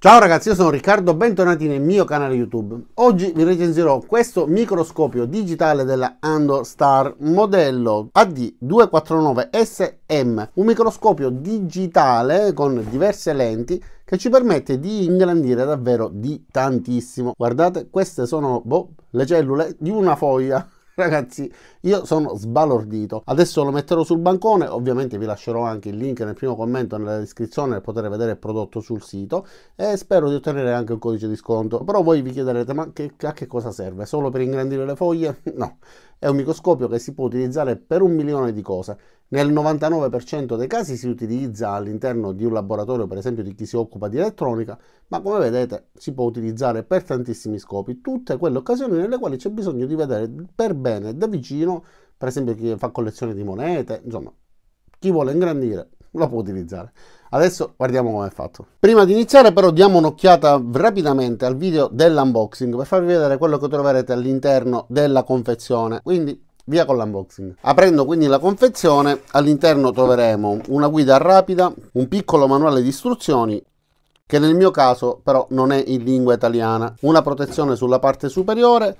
Ciao ragazzi, io sono Riccardo, bentornati nel mio canale YouTube. Oggi vi recensirò questo microscopio digitale della Andostar modello AD249SM, un microscopio digitale con diverse lenti che ci permette di ingrandire davvero di tantissimo. Guardate, queste sono boh, le cellule di una foglia ragazzi io sono sbalordito. Adesso lo metterò sul bancone, ovviamente vi lascerò anche il link nel primo commento nella descrizione per poter vedere il prodotto sul sito e spero di ottenere anche un codice di sconto. Però voi vi chiederete ma che, a che cosa serve? Solo per ingrandire le foglie? No, è un microscopio che si può utilizzare per un milione di cose. Nel 99% dei casi si utilizza all'interno di un laboratorio, per esempio di chi si occupa di elettronica, ma come vedete si può utilizzare per tantissimi scopi, tutte quelle occasioni nelle quali c'è bisogno di vedere per bene da vicino per esempio chi fa collezione di monete, insomma, chi vuole ingrandire lo può utilizzare. Adesso guardiamo come è fatto. Prima di iniziare però diamo un'occhiata rapidamente al video dell'unboxing per farvi vedere quello che troverete all'interno della confezione. Quindi via con l'unboxing. Aprendo quindi la confezione, all'interno troveremo una guida rapida, un piccolo manuale di istruzioni che nel mio caso però non è in lingua italiana, una protezione sulla parte superiore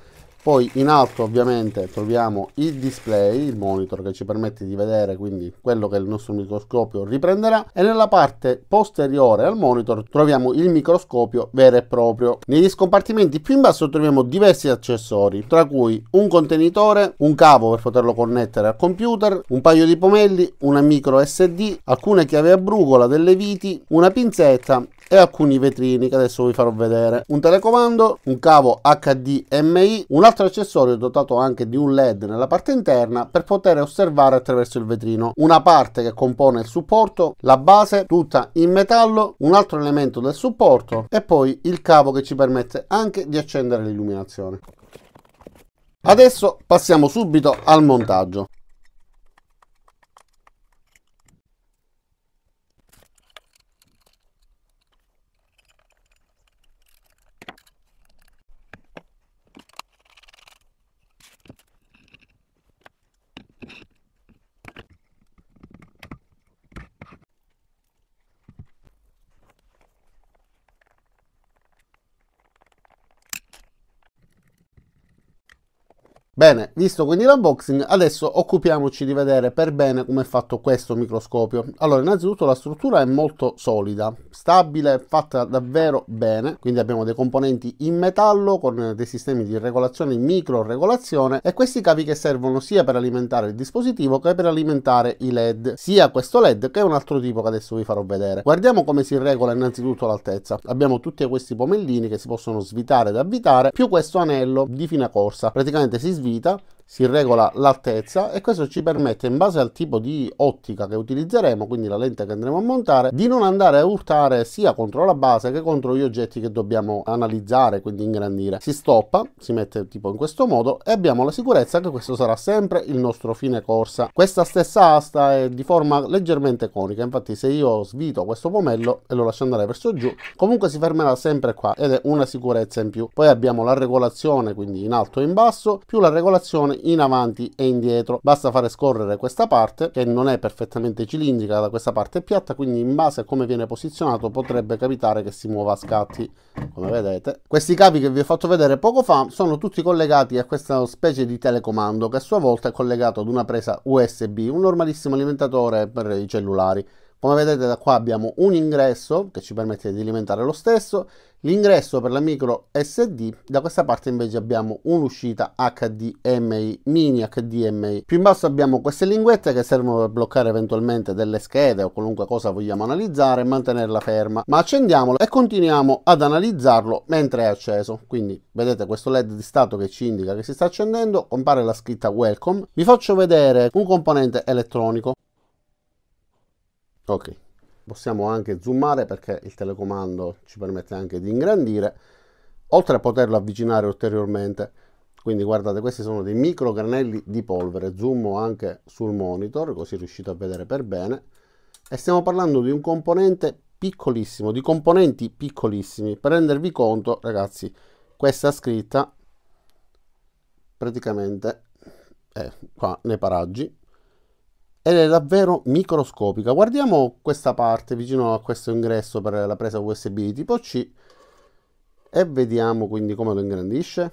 poi in alto ovviamente troviamo il display, il monitor che ci permette di vedere quindi quello che il nostro microscopio riprenderà e nella parte posteriore al monitor troviamo il microscopio vero e proprio. Negli scompartimenti più in basso troviamo diversi accessori tra cui un contenitore, un cavo per poterlo connettere al computer, un paio di pomelli, una micro SD, alcune chiavi a brugola, delle viti, una pinzetta e alcuni vetrini che adesso vi farò vedere. Un telecomando, un cavo HDMI, un altro accessorio dotato anche di un LED nella parte interna per poter osservare attraverso il vetrino. Una parte che compone il supporto, la base tutta in metallo, un altro elemento del supporto e poi il cavo che ci permette anche di accendere l'illuminazione. Adesso passiamo subito al montaggio. Bene, visto quindi l'unboxing, adesso occupiamoci di vedere per bene come è fatto questo microscopio. Allora, innanzitutto la struttura è molto solida, stabile, fatta davvero bene, quindi abbiamo dei componenti in metallo con dei sistemi di regolazione, micro-regolazione e questi cavi che servono sia per alimentare il dispositivo che per alimentare i LED, sia questo LED che un altro tipo che adesso vi farò vedere. Guardiamo come si regola innanzitutto l'altezza. Abbiamo tutti questi pomellini che si possono svitare ed avvitare, più questo anello di fine corsa. Praticamente si svita vita si regola l'altezza e questo ci permette in base al tipo di ottica che utilizzeremo quindi la lente che andremo a montare di non andare a urtare sia contro la base che contro gli oggetti che dobbiamo analizzare quindi ingrandire si stoppa si mette tipo in questo modo e abbiamo la sicurezza che questo sarà sempre il nostro fine corsa questa stessa asta è di forma leggermente conica infatti se io svito questo pomello e lo lascio andare verso giù comunque si fermerà sempre qua ed è una sicurezza in più poi abbiamo la regolazione quindi in alto e in basso più la regolazione in avanti e indietro. Basta fare scorrere questa parte che non è perfettamente cilindrica, da questa parte è piatta, quindi in base a come viene posizionato potrebbe capitare che si muova a scatti, come vedete. Questi cavi che vi ho fatto vedere poco fa sono tutti collegati a questa specie di telecomando che a sua volta è collegato ad una presa USB, un normalissimo alimentatore per i cellulari. Come vedete da qua abbiamo un ingresso che ci permette di alimentare lo stesso, l'ingresso per la micro SD, da questa parte invece abbiamo un'uscita HDMI, mini HDMI. Più in basso abbiamo queste linguette che servono per bloccare eventualmente delle schede o qualunque cosa vogliamo analizzare e mantenerla ferma. Ma accendiamolo e continuiamo ad analizzarlo mentre è acceso. Quindi vedete questo LED di stato che ci indica che si sta accendendo, compare la scritta Welcome. Vi faccio vedere un componente elettronico ok possiamo anche zoomare perché il telecomando ci permette anche di ingrandire oltre a poterlo avvicinare ulteriormente quindi guardate questi sono dei micro granelli di polvere zoom anche sul monitor così riuscite a vedere per bene e stiamo parlando di un componente piccolissimo di componenti piccolissimi per rendervi conto ragazzi questa scritta praticamente è qua nei paraggi ed è davvero microscopica. Guardiamo questa parte vicino a questo ingresso per la presa USB di tipo C e vediamo quindi come lo ingrandisce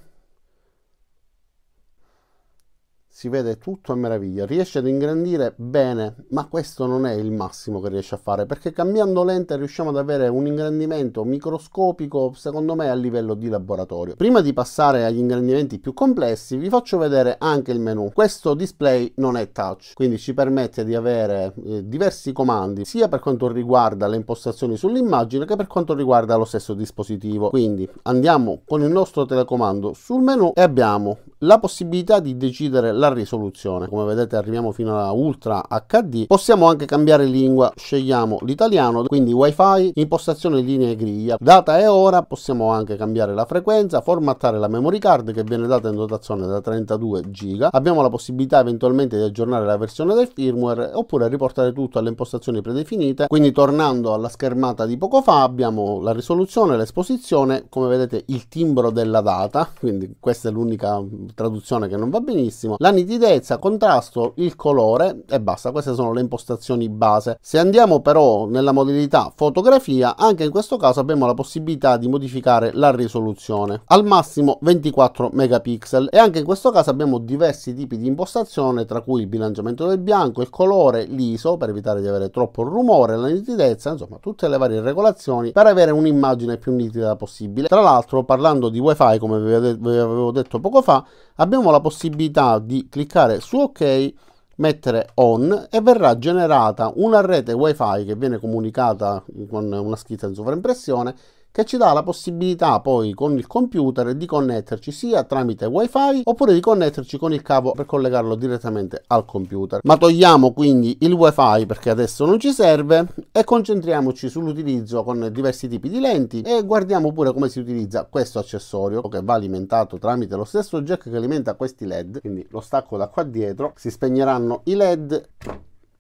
si vede tutto a meraviglia, riesce ad ingrandire bene, ma questo non è il massimo che riesce a fare, perché cambiando lente riusciamo ad avere un ingrandimento microscopico, secondo me, a livello di laboratorio. Prima di passare agli ingrandimenti più complessi, vi faccio vedere anche il menu. Questo display non è touch, quindi ci permette di avere eh, diversi comandi, sia per quanto riguarda le impostazioni sull'immagine, che per quanto riguarda lo stesso dispositivo. Quindi andiamo con il nostro telecomando sul menu e abbiamo la possibilità di decidere la risoluzione. Come vedete arriviamo fino alla Ultra HD. Possiamo anche cambiare lingua, scegliamo l'italiano, quindi wifi, impostazione linee griglia, data e ora, possiamo anche cambiare la frequenza, formattare la memory card che viene data in dotazione da 32 GB. Abbiamo la possibilità eventualmente di aggiornare la versione del firmware oppure riportare tutto alle impostazioni predefinite. Quindi tornando alla schermata di poco fa abbiamo la risoluzione, l'esposizione, come vedete il timbro della data, quindi questa è l'unica traduzione che non va benissimo, la nitidezza, contrasto, il colore e basta, queste sono le impostazioni base. Se andiamo però nella modalità fotografia, anche in questo caso abbiamo la possibilità di modificare la risoluzione, al massimo 24 megapixel e anche in questo caso abbiamo diversi tipi di impostazione tra cui il bilanciamento del bianco, il colore, l'ISO per evitare di avere troppo rumore, la nitidezza, insomma tutte le varie regolazioni per avere un'immagine più nitida possibile. Tra l'altro parlando di wifi come vi avevo detto poco fa abbiamo la possibilità di cliccare su ok mettere on e verrà generata una rete wifi che viene comunicata con una scritta in sovraimpressione che ci dà la possibilità poi con il computer di connetterci sia tramite wifi oppure di connetterci con il cavo per collegarlo direttamente al computer. Ma togliamo quindi il wifi perché adesso non ci serve e concentriamoci sull'utilizzo con diversi tipi di lenti e guardiamo pure come si utilizza questo accessorio che va alimentato tramite lo stesso jack che alimenta questi led, quindi lo stacco da qua dietro, si spegneranno i led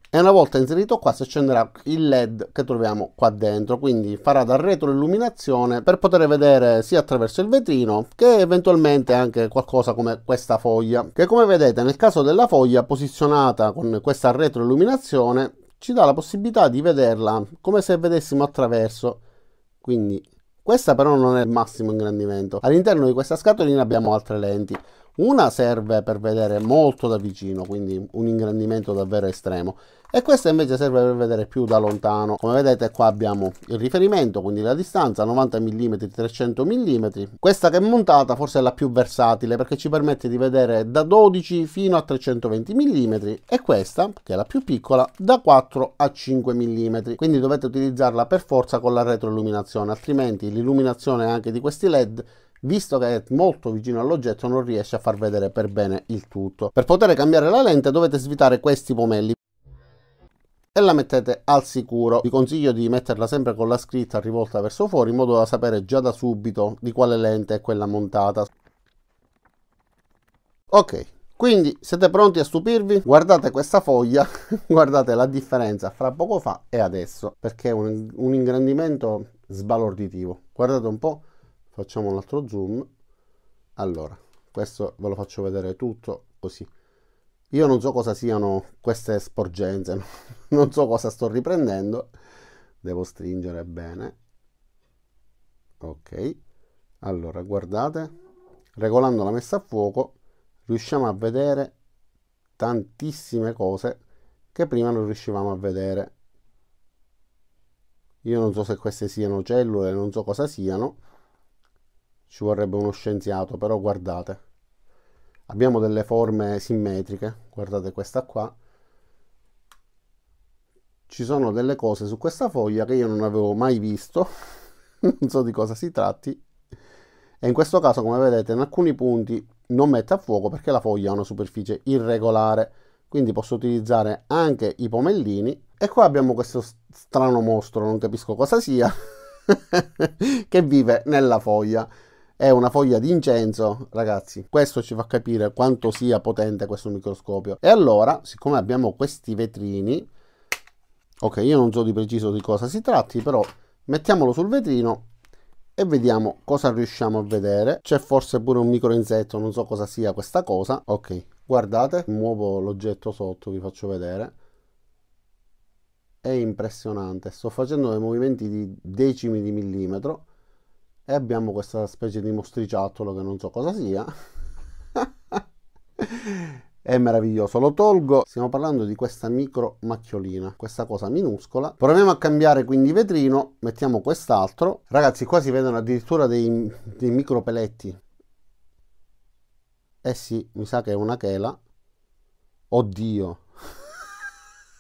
e una volta inserito qua si accenderà il led che troviamo qua dentro quindi farà da retroilluminazione per poter vedere sia attraverso il vetrino che eventualmente anche qualcosa come questa foglia che come vedete nel caso della foglia posizionata con questa retroilluminazione ci dà la possibilità di vederla come se vedessimo attraverso quindi questa però non è il massimo ingrandimento all'interno di questa scatolina abbiamo altre lenti una serve per vedere molto da vicino, quindi un ingrandimento davvero estremo, e questa invece serve per vedere più da lontano. Come vedete qua abbiamo il riferimento, quindi la distanza 90 mm 300 mm. Questa che è montata forse è la più versatile perché ci permette di vedere da 12 fino a 320 mm e questa, che è la più piccola, da 4 a 5 mm. Quindi dovete utilizzarla per forza con la retroilluminazione, altrimenti l'illuminazione anche di questi LED visto che è molto vicino all'oggetto non riesce a far vedere per bene il tutto. Per poter cambiare la lente dovete svitare questi pomelli e la mettete al sicuro. Vi consiglio di metterla sempre con la scritta rivolta verso fuori in modo da sapere già da subito di quale lente è quella montata. Ok, quindi siete pronti a stupirvi? Guardate questa foglia, guardate la differenza fra poco fa e adesso, perché è un, un ingrandimento sbalorditivo. Guardate un po' facciamo un altro zoom allora questo ve lo faccio vedere tutto così io non so cosa siano queste sporgenze non so cosa sto riprendendo devo stringere bene ok allora guardate regolando la messa a fuoco riusciamo a vedere tantissime cose che prima non riuscivamo a vedere io non so se queste siano cellule non so cosa siano ci vorrebbe uno scienziato, però guardate, abbiamo delle forme simmetriche, guardate questa qua, ci sono delle cose su questa foglia che io non avevo mai visto, non so di cosa si tratti, e in questo caso come vedete in alcuni punti non mette a fuoco perché la foglia ha una superficie irregolare, quindi posso utilizzare anche i pomellini, e qua abbiamo questo strano mostro, non capisco cosa sia, che vive nella foglia è una foglia di incenso, ragazzi. Questo ci fa capire quanto sia potente questo microscopio. E allora, siccome abbiamo questi vetrini, ok, io non so di preciso di cosa si tratti, però mettiamolo sul vetrino e vediamo cosa riusciamo a vedere. C'è forse pure un micro insetto, non so cosa sia questa cosa. Ok, guardate, muovo l'oggetto sotto, vi faccio vedere. È impressionante, sto facendo dei movimenti di decimi di millimetro e abbiamo questa specie di mostriciattolo che non so cosa sia è meraviglioso lo tolgo stiamo parlando di questa micro macchiolina questa cosa minuscola proviamo a cambiare quindi vetrino mettiamo quest'altro ragazzi qua si vedono addirittura dei, dei micro peletti eh sì mi sa che è una chela oddio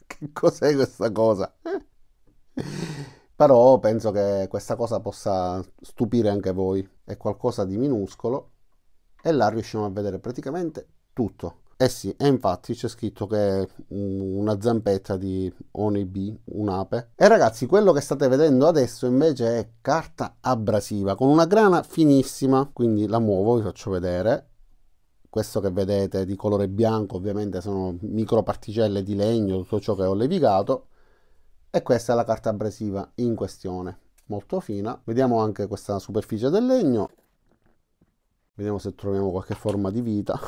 che cos'è questa cosa però penso che questa cosa possa stupire anche voi. È qualcosa di minuscolo e là riusciamo a vedere praticamente tutto. Eh sì, e infatti c'è scritto che è mm, una zampetta di ogni B, un'ape. E ragazzi, quello che state vedendo adesso invece è carta abrasiva con una grana finissima, quindi la muovo, vi faccio vedere. Questo che vedete di colore bianco ovviamente sono microparticelle di legno, tutto ciò che ho levigato e questa è la carta abrasiva in questione molto fina vediamo anche questa superficie del legno vediamo se troviamo qualche forma di vita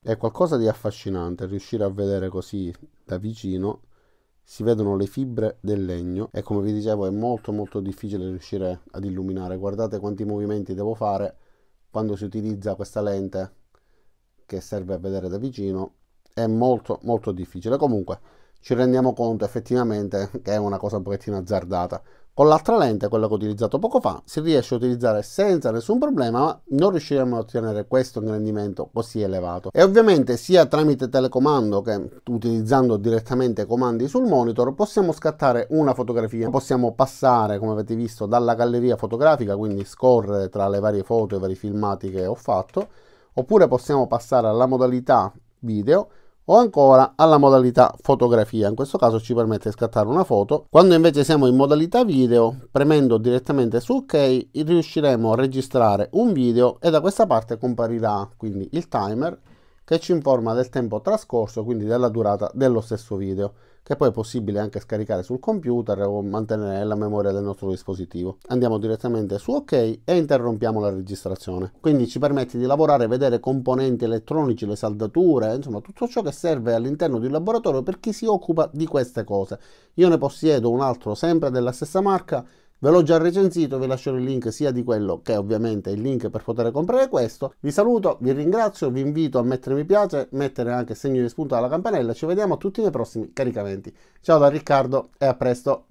è qualcosa di affascinante riuscire a vedere così da vicino si vedono le fibre del legno e come vi dicevo è molto molto difficile riuscire ad illuminare guardate quanti movimenti devo fare quando si utilizza questa lente che serve a vedere da vicino è molto molto difficile. Comunque ci rendiamo conto effettivamente che è una cosa un pochettino azzardata. Con l'altra lente, quella che ho utilizzato poco fa, si riesce a utilizzare senza nessun problema, ma non riusciremo a ottenere questo ingrandimento così elevato. E ovviamente sia tramite telecomando che utilizzando direttamente comandi sul monitor possiamo scattare una fotografia, possiamo passare, come avete visto, dalla galleria fotografica, quindi scorrere tra le varie foto e i vari filmati che ho fatto, oppure possiamo passare alla modalità video o ancora alla modalità fotografia, in questo caso ci permette di scattare una foto. Quando invece siamo in modalità video, premendo direttamente su ok, riusciremo a registrare un video e da questa parte comparirà quindi il timer che ci informa del tempo trascorso, quindi della durata dello stesso video che poi è possibile anche scaricare sul computer o mantenere nella memoria del nostro dispositivo. Andiamo direttamente su ok e interrompiamo la registrazione. Quindi ci permette di lavorare, vedere componenti elettronici, le saldature, insomma tutto ciò che serve all'interno di un laboratorio per chi si occupa di queste cose. Io ne possiedo un altro sempre della stessa marca Ve l'ho già recensito, vi lascerò il link sia di quello che ovviamente il link per poter comprare questo. Vi saluto, vi ringrazio, vi invito a mettere mi piace, mettere anche segno di spunto alla campanella. Ci vediamo tutti nei prossimi caricamenti. Ciao da Riccardo e a presto.